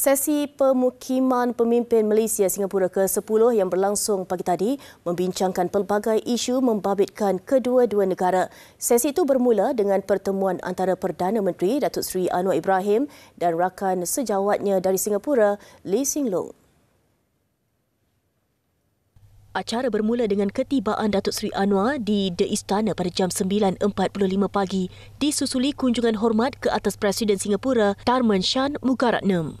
Sesi Pemukiman Pemimpin Malaysia Singapura ke-10 yang berlangsung pagi tadi membincangkan pelbagai isu membabitkan kedua-dua negara. Sesi itu bermula dengan pertemuan antara Perdana Menteri Datuk Seri Anwar Ibrahim dan rakan sejawatnya dari Singapura, Lee Sing Loong. Acara bermula dengan ketibaan Datuk Seri Anwar di The Istana pada jam 9.45 pagi disusuli kunjungan hormat ke atas Presiden Singapura, Tharman Shan Mugaratnam.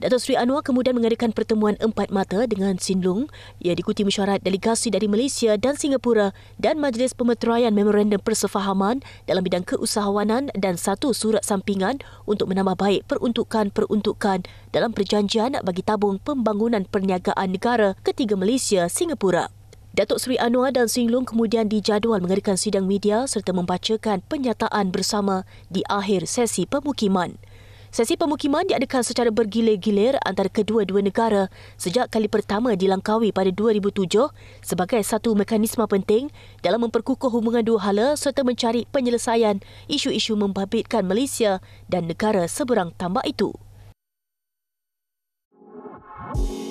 Datuk Sri Anwar kemudian mengadakan pertemuan empat mata dengan Sin Lung yang diikuti mesyuarat delegasi dari Malaysia dan Singapura dan Majlis Pemeteraian Memorandum Persefahaman dalam bidang keusahawanan dan satu surat sampingan untuk menambah baik peruntukan-peruntukan dalam perjanjian bagi tabung pembangunan perniagaan negara ketiga Malaysia-Singapura. Datuk Seri Anwar dan Sing Lung kemudian dijadual mengadakan sidang media serta membacakan penyataan bersama di akhir sesi pemukiman. Sesi pemukiman diadakan secara bergilir-gilir antara kedua-dua negara sejak kali pertama dilangkawi pada 2007 sebagai satu mekanisme penting dalam memperkukuh hubungan dua hala serta mencari penyelesaian isu-isu membabitkan Malaysia dan negara seberang tambak itu. Thank